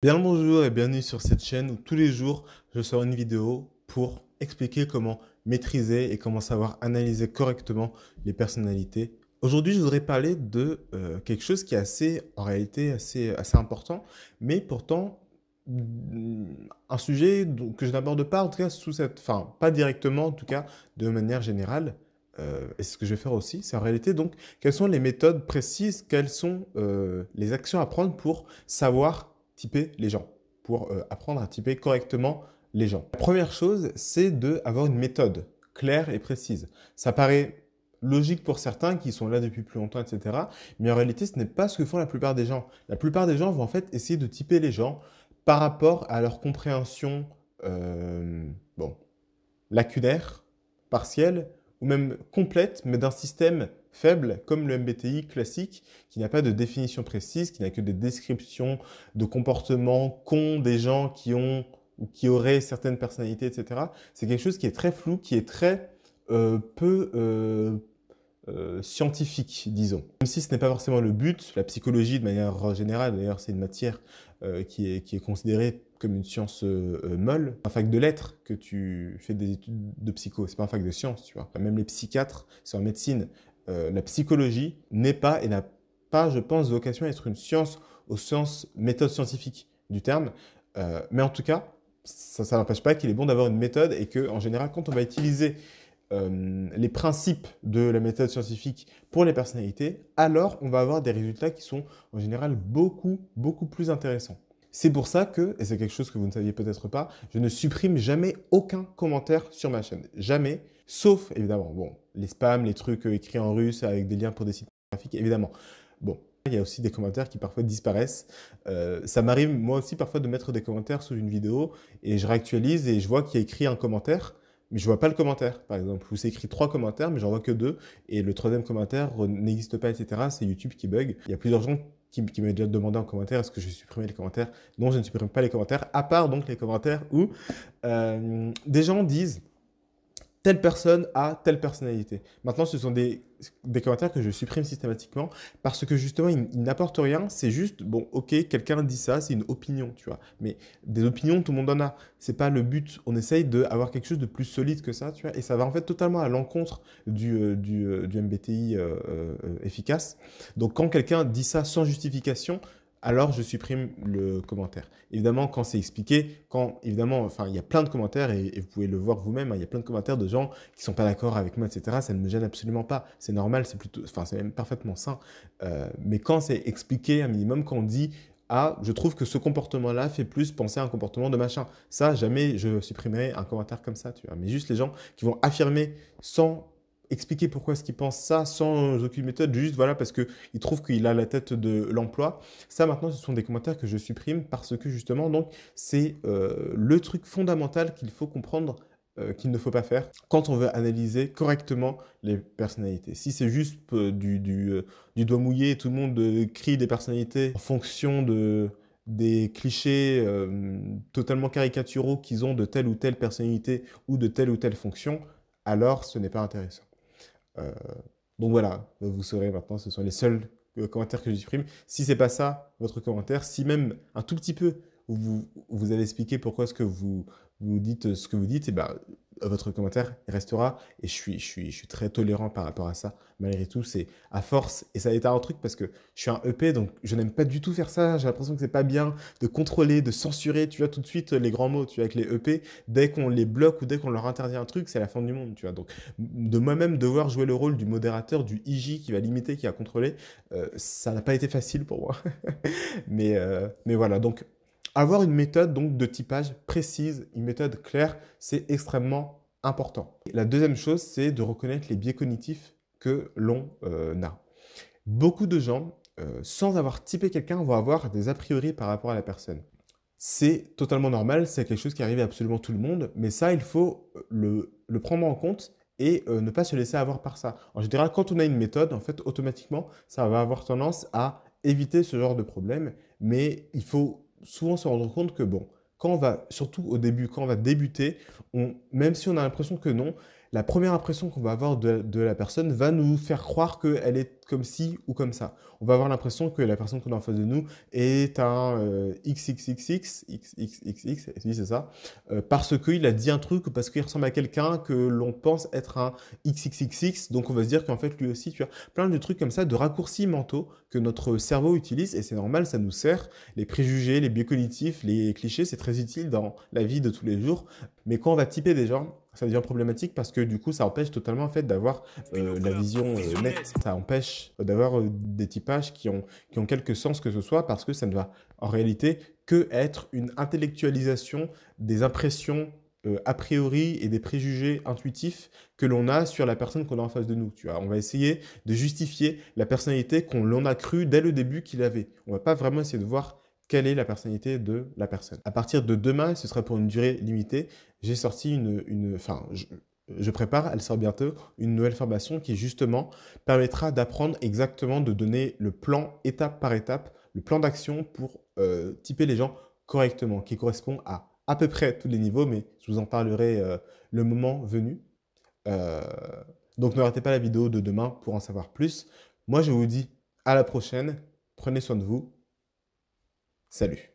Bien le bonjour et bienvenue sur cette chaîne où tous les jours je sors une vidéo pour expliquer comment maîtriser et comment savoir analyser correctement les personnalités. Aujourd'hui je voudrais parler de euh, quelque chose qui est assez, en réalité, assez, assez important, mais pourtant mm, un sujet que je n'aborde pas, en tout cas sous cette, enfin pas directement, en tout cas de manière générale. Euh, et ce que je vais faire aussi, c'est en réalité donc quelles sont les méthodes précises, quelles sont euh, les actions à prendre pour savoir typer les gens, pour euh, apprendre à typer correctement les gens. La première chose, c'est d'avoir une méthode claire et précise. Ça paraît logique pour certains qui sont là depuis plus longtemps, etc. Mais en réalité, ce n'est pas ce que font la plupart des gens. La plupart des gens vont en fait essayer de typer les gens par rapport à leur compréhension euh, bon, lacunaire, partielle, ou même complète, mais d'un système faible, comme le MBTI classique, qui n'a pas de définition précise, qui n'a que des descriptions de comportements cons des gens qui ont ou qui auraient certaines personnalités, etc. C'est quelque chose qui est très flou, qui est très euh, peu euh, euh, scientifique, disons. Même si ce n'est pas forcément le but, la psychologie de manière générale, d'ailleurs c'est une matière qui est, qui est considérée comme une science molle, molle, un fac de lettres que tu fais des études de psycho, c'est pas un fac de sciences, tu vois. Même les psychiatres, c'est en médecine, euh, la psychologie n'est pas et n'a pas, je pense, vocation à être une science au sens méthode scientifique du terme. Euh, mais en tout cas, ça, n'empêche pas qu'il est bon d'avoir une méthode et que, en général, quand on va utiliser euh, les principes de la méthode scientifique pour les personnalités, alors on va avoir des résultats qui sont en général beaucoup, beaucoup plus intéressants. C'est pour ça que, et c'est quelque chose que vous ne saviez peut-être pas, je ne supprime jamais aucun commentaire sur ma chaîne. Jamais. Sauf, évidemment, bon, les spams, les trucs euh, écrits en russe avec des liens pour des sites graphiques, évidemment. Bon, il y a aussi des commentaires qui parfois disparaissent. Euh, ça m'arrive moi aussi parfois de mettre des commentaires sous une vidéo et je réactualise et je vois qu'il y a écrit un commentaire, mais je ne vois pas le commentaire, par exemple. Ou c'est écrit trois commentaires, mais j'en vois que deux et le troisième commentaire n'existe pas, etc. C'est YouTube qui bug. Il y a plusieurs gens qui, qui m'a déjà demandé en commentaire est-ce que je supprimer les commentaires. Non, je ne supprime pas les commentaires, à part donc les commentaires où euh, des gens disent telle personne a telle personnalité. Maintenant, ce sont des, commentaires que je supprime systématiquement parce que justement, ils, n'apportent rien. C'est juste, bon, ok, quelqu'un dit ça, c'est une opinion, tu vois. Mais des opinions, tout le monde en a. C'est pas le but. On essaye d'avoir quelque chose de plus solide que ça, tu vois. Et ça va en fait totalement à l'encontre du, euh, du, euh, MBTI euh, efficace. Donc, quand quelqu'un dit ça sans justification, alors je supprime le commentaire. Évidemment, quand c'est expliqué, quand évidemment, enfin, il y a plein de commentaires et, vous pouvez le voir vous-même. Hein, il y a plein de commentaires de gens qui sont pas d'accord avec moi, etc. Ça ne me gêne absolument pas. C'est normal, c'est plutôt, enfin, c'est même parfaitement sain. Euh, mais quand c'est expliqué un minimum, quand on dit ah, je trouve que ce comportement-là fait plus penser à un comportement de machin. Ça, jamais je supprimerai un commentaire comme ça, tu vois. Mais juste les gens qui vont affirmer sans expliquer pourquoi est-ce qu'il pense ça sans aucune méthode, juste voilà parce qu'il trouve qu'il a la tête de l'emploi. Ça maintenant, ce sont des commentaires que je supprime parce que justement, donc c'est euh, le truc fondamental qu'il faut comprendre euh, qu'il ne faut pas faire quand on veut analyser correctement les personnalités. Si c'est juste euh, du, du, doigt mouillé, tout le monde crie des personnalités en fonction de, des clichés totalement caricaturaux qu'ils ont de telle ou telle personnalité ou de telle ou telle fonction, alors ce n'est pas intéressant. Euh, donc voilà, vous saurez maintenant, ce sont les seuls euh, commentaires que je supprime. Si c'est pas ça, votre commentaire, si même un tout petit peu vous, vous avez expliqué pourquoi est-ce que vous, vous dites ce que vous dites, et eh ben, votre commentaire restera et je suis, je suis, je suis très tolérant par rapport à ça. Malgré tout, c'est à force et ça a été un truc parce que je suis un EP donc je n'aime pas du tout faire ça. J'ai l'impression que c'est pas bien de contrôler, de censurer. Tu vois tout de suite euh, les grands mots. Tu vois avec les EP, dès qu'on les bloque ou dès qu'on leur interdit un truc, c'est la fin du monde. Tu vois donc de moi-même devoir jouer le rôle du modérateur, du IJ qui va limiter, qui va contrôler, euh, ça n'a pas été facile pour moi. mais euh, mais voilà donc avoir une méthode donc de typage précise, une méthode claire, c'est extrêmement important. La deuxième chose, c'est de reconnaître les biais cognitifs que l'on euh, a. Beaucoup de gens, euh, sans avoir typé quelqu'un, vont avoir des a priori par rapport à la personne. C'est totalement normal, c'est quelque chose qui arrive à absolument tout le monde, mais ça, il faut euh, le, prendre en compte et ne pas se laisser avoir par ça. En général, quand on a une méthode, en fait, automatiquement, ça va avoir tendance à éviter ce genre de problème, mais il faut souvent se rendre compte que, bon, quand on va, surtout au début, quand on va débuter, on, même si on a l'impression que non, la première impression qu'on va avoir de, de, la personne va nous faire croire qu'elle est comme ci ou comme ça. On va avoir l'impression que la personne qu'on a en face de nous est un XXXX, XXXX, oui c'est ça, parce euh, parce qu'il a dit un truc parce qu'il ressemble à quelqu'un que l'on pense être un XXXX, donc on va se dire qu'en fait lui aussi, tu as plein de trucs comme ça, de raccourcis mentaux que notre cerveau utilise, et c'est normal, ça nous sert. Les préjugés, les biais cognitifs, les clichés, c'est très utile dans la vie de tous les jours, mais quand on va typer des gens, ça devient problématique parce que du coup, ça empêche totalement en fait d'avoir euh, la vision euh, nette, ça empêche d'avoir euh, des typages qui ont, qui ont quelque sens que ce soit, parce que ça ne va en réalité que être une intellectualisation des impressions euh, a priori et des préjugés intuitifs que l'on a sur la personne qu'on a en face de nous. Tu vois, on va essayer de justifier la personnalité qu'on l'on a cru dès le début qu'il avait. On va pas vraiment essayer de voir quelle est la personnalité de la personne. À partir de demain, ce sera pour une durée limitée. J'ai sorti une, une, je prépare, elle sort bientôt, une nouvelle formation qui justement permettra d'apprendre exactement de donner le plan étape par étape, le plan d'action pour euh, typer les gens correctement, qui correspond à à peu près tous les niveaux, mais je vous en parlerai euh, le moment venu. Euh, donc ne ratez pas la vidéo de demain pour en savoir plus. Moi, je vous dis à la prochaine. Prenez soin de vous. Salut.